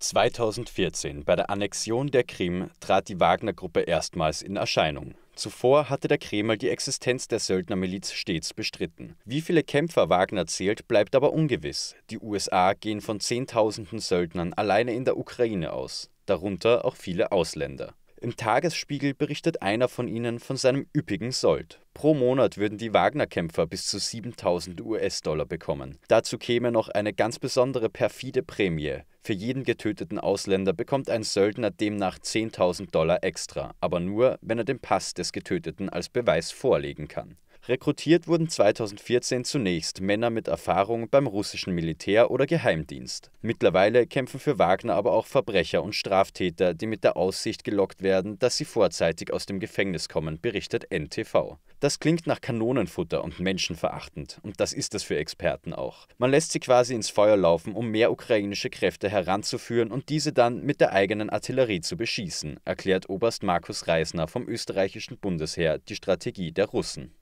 2014 bei der Annexion der Krim trat die Wagner-Gruppe erstmals in Erscheinung. Zuvor hatte der Kreml die Existenz der Söldnermiliz stets bestritten. Wie viele Kämpfer Wagner zählt, bleibt aber ungewiss. Die USA gehen von Zehntausenden Söldnern alleine in der Ukraine aus, darunter auch viele Ausländer. Im Tagesspiegel berichtet einer von ihnen von seinem üppigen Sold. Pro Monat würden die Wagner-Kämpfer bis zu 7000 US-Dollar bekommen. Dazu käme noch eine ganz besondere perfide Prämie. Für jeden getöteten Ausländer bekommt ein Söldner demnach 10.000 Dollar extra, aber nur, wenn er den Pass des Getöteten als Beweis vorlegen kann. Rekrutiert wurden 2014 zunächst Männer mit Erfahrung beim russischen Militär oder Geheimdienst. Mittlerweile kämpfen für Wagner aber auch Verbrecher und Straftäter, die mit der Aussicht gelockt werden, dass sie vorzeitig aus dem Gefängnis kommen, berichtet NTV. Das klingt nach Kanonenfutter und menschenverachtend. Und das ist es für Experten auch. Man lässt sie quasi ins Feuer laufen, um mehr ukrainische Kräfte heranzuführen und diese dann mit der eigenen Artillerie zu beschießen, erklärt Oberst Markus Reisner vom österreichischen Bundesheer die Strategie der Russen.